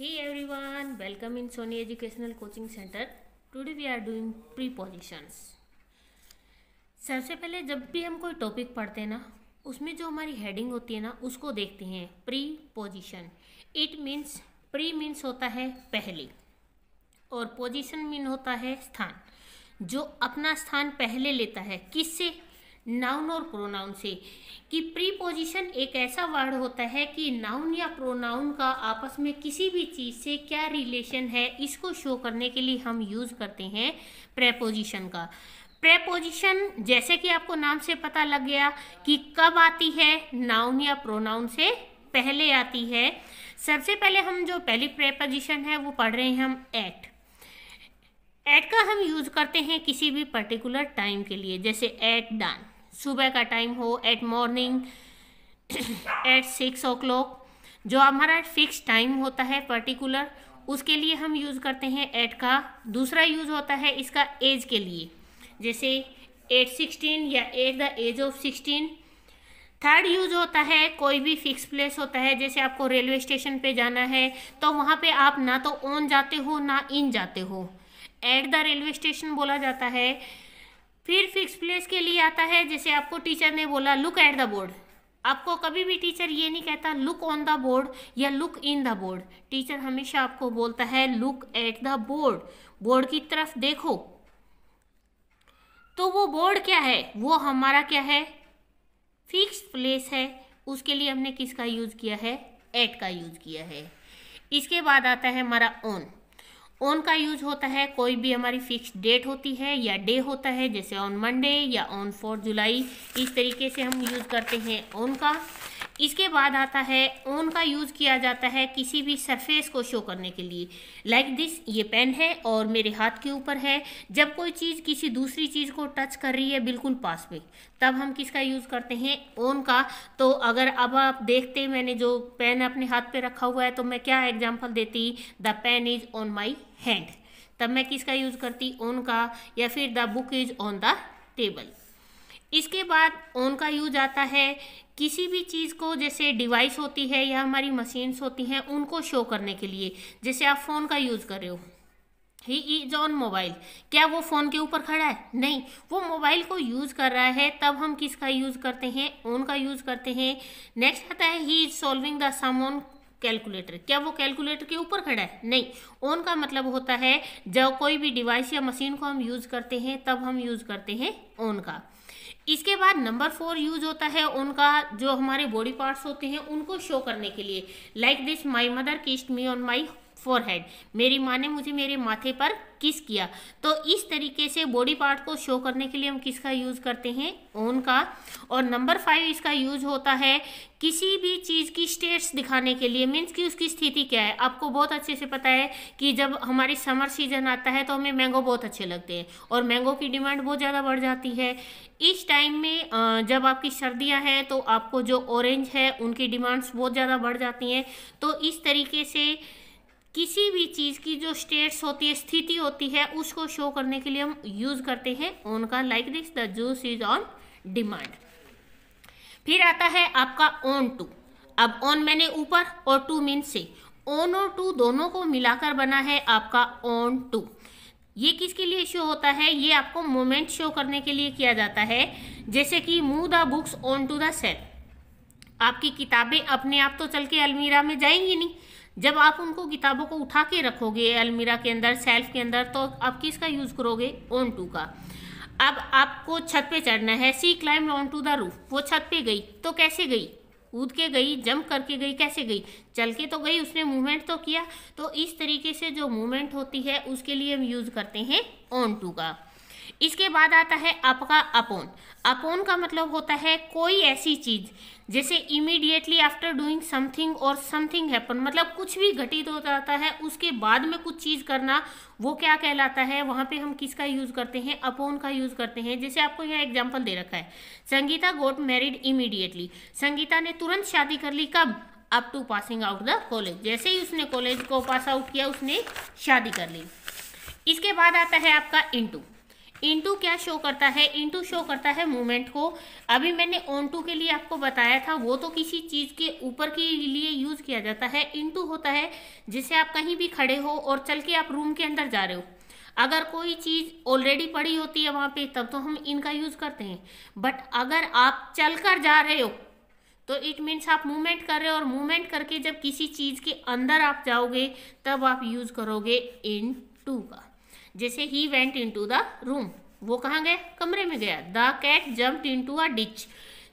hey everyone welcome in sony educational coaching center today we are doing prepositions सबसे पहले जब भी हम कोई टॉपिक पढ़ते हैं ना उसमें जो हमारी हेडिंग होती है ना उसको देखते हैं preposition it means pre means होता है पहले और पोजिशन मीन होता है स्थान जो अपना स्थान पहले लेता है किससे नाउन और प्रोनाउन से कि प्रीपोजिशन एक ऐसा वर्ड होता है कि नाउन या प्रोनाउन का आपस में किसी भी चीज़ से क्या रिलेशन है इसको शो करने के लिए हम यूज़ करते हैं प्रेपोजिशन का प्रेपोजिशन जैसे कि आपको नाम से पता लग गया कि कब आती है नाउन या प्रोनाउन से पहले आती है सबसे पहले हम जो पहली प्रेपोजिशन है वो पढ़ रहे हैं हम एट एट का हम यूज़ करते हैं किसी भी पर्टिकुलर टाइम के लिए जैसे एट डान सुबह का टाइम हो at morning at six o'clock जो हमारा फिक्स टाइम होता है पर्टिकुलर उसके लिए हम यूज़ करते हैं एट का दूसरा यूज़ होता है इसका एज के लिए जैसे एट सिक्सटीन या at the age of sixteen third use होता है कोई भी फिक्स प्लेस होता है जैसे आपको रेलवे स्टेशन पे जाना है तो वहाँ पे आप ना तो ऑन जाते हो ना इन जाते हो एट द रेलवे स्टेशन बोला जाता है फिर फिक्स प्लेस के लिए आता है जैसे आपको टीचर ने बोला लुक एट द बोर्ड आपको कभी भी टीचर ये नहीं कहता लुक ऑन द बोर्ड या look in the board teacher हमेशा आपको बोलता है look at the board board की तरफ देखो तो वो बोर्ड क्या है वो हमारा क्या है फिक्स प्लेस है उसके लिए हमने किसका यूज़ किया है एट का यूज़ किया है इसके बाद आता है हमारा ऑन ऑन का यूज होता है कोई भी हमारी फिक्स डेट होती है या डे होता है जैसे ऑन मंडे या ऑन फोर जुलाई इस तरीके से हम यूज करते हैं ऑन का इसके बाद आता है ऑन का यूज़ किया जाता है किसी भी सरफेस को शो करने के लिए लाइक like दिस ये पेन है और मेरे हाथ के ऊपर है जब कोई चीज़ किसी दूसरी चीज़ को टच कर रही है बिल्कुल पास में तब हम किसका यूज़ करते हैं ऑन का तो अगर अब आप देखते मैंने जो पेन अपने हाथ पे रखा हुआ है तो मैं क्या एग्ज़ाम्पल देती the pen is on my hand तब मैं किसका यूज़ करती ओन का या फिर the book is on the table इसके बाद ओन का यूज आता है किसी भी चीज़ को जैसे डिवाइस होती है या हमारी मशीन्स होती हैं उनको शो करने के लिए जैसे आप फ़ोन का यूज़ कर रहे हो ही इज ऑन मोबाइल क्या वो फ़ोन के ऊपर खड़ा है नहीं वो मोबाइल को यूज़ कर रहा है तब हम किसका यूज़ करते हैं ओन का यूज़ करते हैं नेक्स्ट आता है he is solving the sum on calculator क्या वो कैलकुलेटर के ऊपर खड़ा है नहीं ऑन का मतलब होता है जब कोई भी डिवाइस या मशीन को हम यूज करते हैं तब हम यूज करते हैं ऑन का इसके बाद नंबर फोर यूज होता है उनका जो हमारे बॉडी पार्ट्स होते हैं उनको शो करने के लिए like this my mother kissed me on my forehead मेरी माँ ने मुझे मेरे माथे पर किस किया तो इस तरीके से बॉडी पार्ट को शो करने के लिए हम किसका यूज़ करते हैं ओन का और नंबर फाइव इसका यूज होता है किसी भी चीज़ की स्टेट्स दिखाने के लिए मीन्स कि उसकी स्थिति क्या है आपको बहुत अच्छे से पता है कि जब हमारी समर सीजन आता है तो हमें मैंगो बहुत अच्छे लगते हैं और मैंगो की डिमांड बहुत ज़्यादा बढ़ जाती है इस टाइम में जब आपकी सर्दियाँ हैं तो आपको जो ऑरेंज है उनकी डिमांड्स बहुत ज़्यादा बढ़ जाती हैं तो इस तरीके से किसी भी चीज़ की जो स्टेट्स होती है स्थिति होती है उसको शो करने के लिए हम यूज़ करते हैं ओन का like this the juice is on demand फिर आता है आपका ऑन टू अब ऑन मैंने ऊपर और टू मीन से ऑन और टू दोनों को मिलाकर बना है आपका ऑन टू ये किसके लिए शो होता है ये आपको मोमेंट शो करने के लिए किया जाता है जैसे कि move the books on to the cell आपकी किताबें अपने आप तो चल के अलमीरा में जाएंगी नहीं जब आप उनको किताबों को उठा के रखोगे अलमीरा के अंदर सेल्फ के अंदर तो आप किसका यूज़ करोगे ओन टू का अब आपको छत पे चढ़ना है see climb on to the roof वो छत पे गई तो कैसे गई कूद के गई जंप करके गई कैसे गई चल के तो गई उसने मूवमेंट तो किया तो इस तरीके से जो मूवमेंट होती है उसके लिए हम यूज़ करते हैं ऑन टू का इसके बाद आता है आपका अपोन अपोन का मतलब होता है कोई ऐसी चीज़ जैसे इमीडिएटली आफ्टर डूइंग समथिंग और समथिंग हैपन मतलब कुछ भी घटित हो जाता है उसके बाद में कुछ चीज़ करना वो क्या कहलाता है वहाँ पे हम किसका यूज़ करते हैं अपोन का यूज़ करते हैं जैसे आपको यह एग्जाम्पल दे रखा है Sangeeta got married immediately Sangeeta ने तुरंत शादी कर ली कब up to passing out the college जैसे ही उसने कॉलेज को पास आउट किया उसने शादी कर ली इसके बाद आता है आपका इंटू इंटू क्या शो करता है इंटू शो करता है मूवमेंट को अभी मैंने ऑन टू के लिए आपको बताया था वो तो किसी चीज़ के ऊपर के लिए यूज़ किया जाता है इंटू होता है जिसे आप कहीं भी खड़े हो और चल के आप रूम के अंदर जा रहे हो अगर कोई चीज़ ऑलरेडी पड़ी होती है वहाँ पे तब तो हम इनका यूज़ करते हैं बट अगर आप चल कर जा रहे हो तो इट मीन्स आप मूवमेंट कर रहे हो और मूवमेंट करके जब किसी चीज़ के अंदर आप जाओगे तब आप यूज़ करोगे इन टू का जैसे ही went into the room वो कहाँ गया कमरे में गया the cat jump into a ditch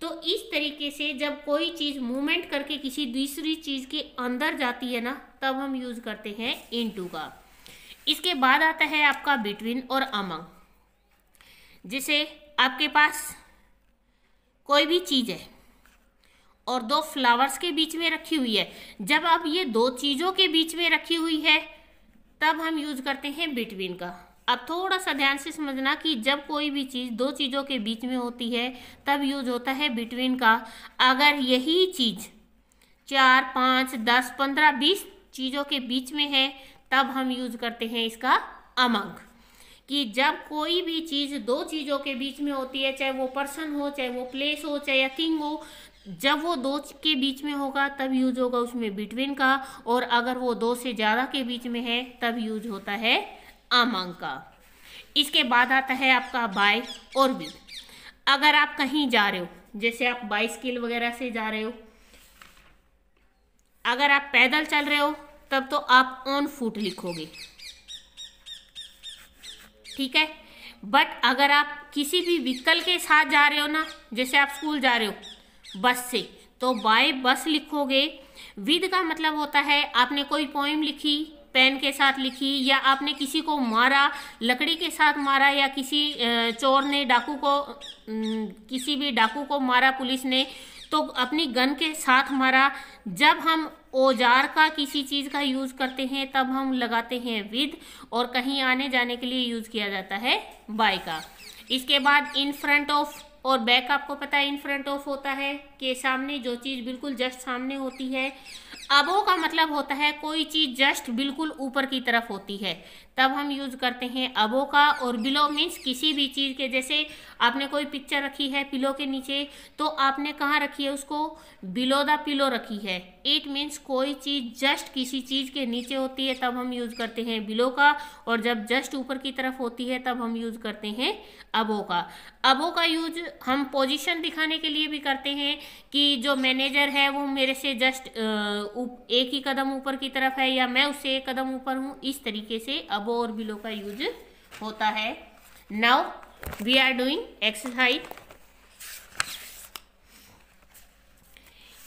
तो इस तरीके से जब कोई चीज़ मूवमेंट करके किसी दूसरी चीज़ के अंदर जाती है ना तब हम यूज़ करते हैं इन टू का इसके बाद आता है आपका बिटवीन और अमंग जैसे आपके पास कोई भी चीज़ है और दो फ्लावर्स के बीच में रखी हुई है जब आप ये दो चीज़ों के बीच में रखी हुई है तब हम यूज करते हैं बिटवीन का अब थोड़ा सा ध्यान से समझना कि जब कोई भी चीज़ दो चीज़ों के बीच में होती है तब यूज होता है बिटवीन का अगर यही चीज़ चार पाँच दस पंद्रह बीस चीज़ों के बीच में है तब हम यूज करते हैं इसका अमंग कि जब कोई भी चीज़ दो चीज़ों के बीच में होती है चाहे वो पर्सन हो चाहे वो प्लेस हो चाहे या थिंग हो जब वो दो के बीच में होगा तब यूज होगा उसमें बिटवीन का और अगर वो दो से ज़्यादा के बीच में है तब यूज होता है अमंग का इसके बाद आता है आपका बाय और भी अगर आप कहीं जा रहे हो जैसे आप बाइस्किल वगैरह से जा रहे हो अगर आप पैदल चल रहे हो तब तो आप ऑन फुट लिखोगे ठीक है बट अगर आप किसी भी व्हीकल के साथ जा रहे हो ना जैसे आप स्कूल जा रहे हो बस से तो बाय बस लिखोगे विद का मतलब होता है आपने कोई पोइम लिखी पेन के साथ लिखी या आपने किसी को मारा लकड़ी के साथ मारा या किसी चोर ने डाकू को किसी भी डाकू को मारा पुलिस ने तो अपनी गन के साथ मारा जब हम औजार का किसी चीज़ का यूज़ करते हैं तब हम लगाते हैं विद और कहीं आने जाने के लिए यूज़ किया जाता है बाय का इसके बाद इन फ्रंट ऑफ और बैक आपको पता है इन फ्रंट ऑफ होता है के सामने जो चीज़ बिल्कुल जस्ट सामने होती है अबो का मतलब होता है कोई चीज़ जस्ट बिल्कुल ऊपर की तरफ होती है तब हम यूज़ करते हैं अबो का और बिलो मीन्स किसी भी चीज़ के जैसे आपने कोई पिक्चर रखी है पिलो के नीचे तो आपने कहाँ रखी है उसको बिलो द पिलो रखी है इट मीन्स कोई चीज़ जस्ट किसी चीज़ के नीचे होती है तब हम यूज़ करते हैं बिलो का और जब जस्ट ऊपर की तरफ होती है तब हम यूज़ करते हैं अबो का अबो का यूज हम पोजिशन दिखाने के लिए भी करते हैं कि जो मैनेजर है वो मेरे से जस्ट एक ही कदम ऊपर की तरफ है या मैं उससे एक कदम ऊपर हूँ इस तरीके से अबो अबो और बिलो का यूज होता है now we are doing exercise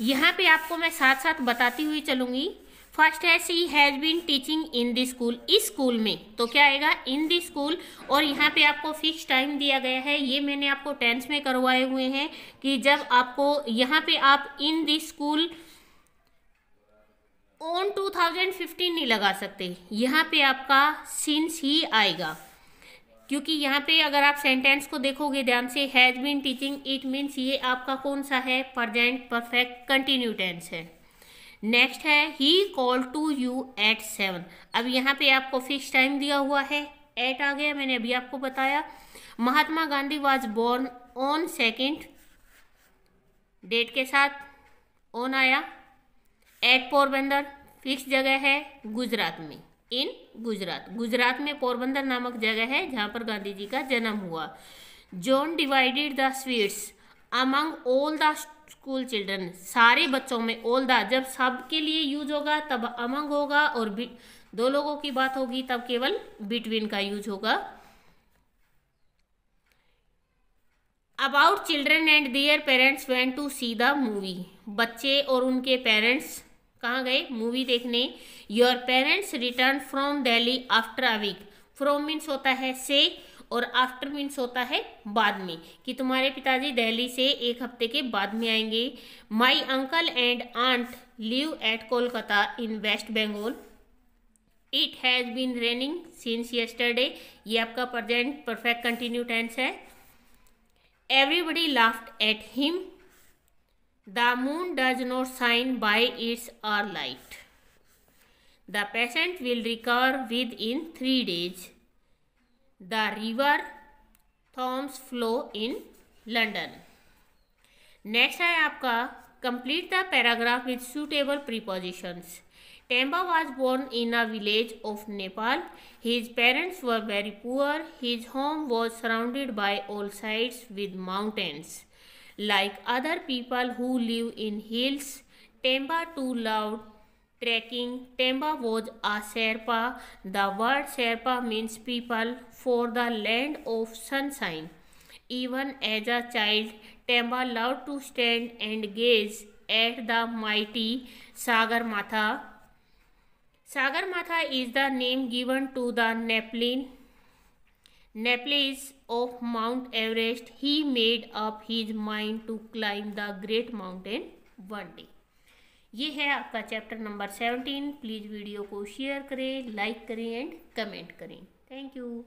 यहाँ पे आपको मैं साथ साथ बताती हुई चलूंगी फर्स्ट है she has been teaching in this school इस स्कूल में तो क्या आएगा इन दिस स्कूल और यहाँ पे आपको फिक्स टाइम दिया गया है ये मैंने आपको टेंथ में करवाए हुए हैं कि जब आपको यहाँ पे आप इन दिस स्कूल ऑन 2015 नहीं लगा सकते यहाँ पे आपका सिंस ही आएगा क्योंकि यहाँ पे अगर आप सेंटेंस को देखोगे ध्यान से has been teaching it means ये आपका कौन सा है प्रजेंट परफेक्ट कंटिन्यू टेंस है नेक्स्ट है he call to you at seven अब यहाँ पे आपको फिक्स टाइम दिया हुआ है एट आ गया मैंने अभी आपको बताया Mahatma Gandhi was born on second date के साथ ऑन आया एट पोरबंदर फिक्स जगह है गुजरात में इन गुजरात गुजरात में पोरबंदर नामक जगह है जहाँ पर गांधी जी का जन्म हुआ John divided the sweets among all the school children सारे बच्चों में ऑल द जब सब के लिए यूज होगा तब अमंग होगा और दो लोगों की बात होगी तब केवल बिटवीन का यूज होगा about children and their parents went to see the movie बच्चे और उनके पेरेंट्स कहाँ गए मूवी देखने your parents return from Delhi after a week from means होता है से और आफ्टर मीन्स होता है बाद में कि तुम्हारे पिताजी दिल्ली से एक हफ्ते के बाद में आएंगे my uncle and aunt live at Kolkata in West Bengal it has been raining since yesterday ये आपका प्रजेंट परफेक्ट कंटिन्यू टेंस है everybody laughed at him The moon does not shine by its own light. The patient will recover within three days. The river Thames flow in London. Next है आपका complete the paragraph with suitable prepositions. Temba was born in a village of Nepal. His parents were very poor. His home was surrounded by all sides with mountains. Like other people who live in hills, Temba too loved trekking. Temba was a Sherpa. The word Sherpa means people for the land of sunshine. Even as a child, Temba loved to stand and gaze at the mighty Sagarmatha. Sagarmatha is the name given to the Nepalene Nepalese of Mount Everest he made up his mind to climb the great mountain one day ये है आपका chapter number seventeen please video को share करें like करें and comment करें thank you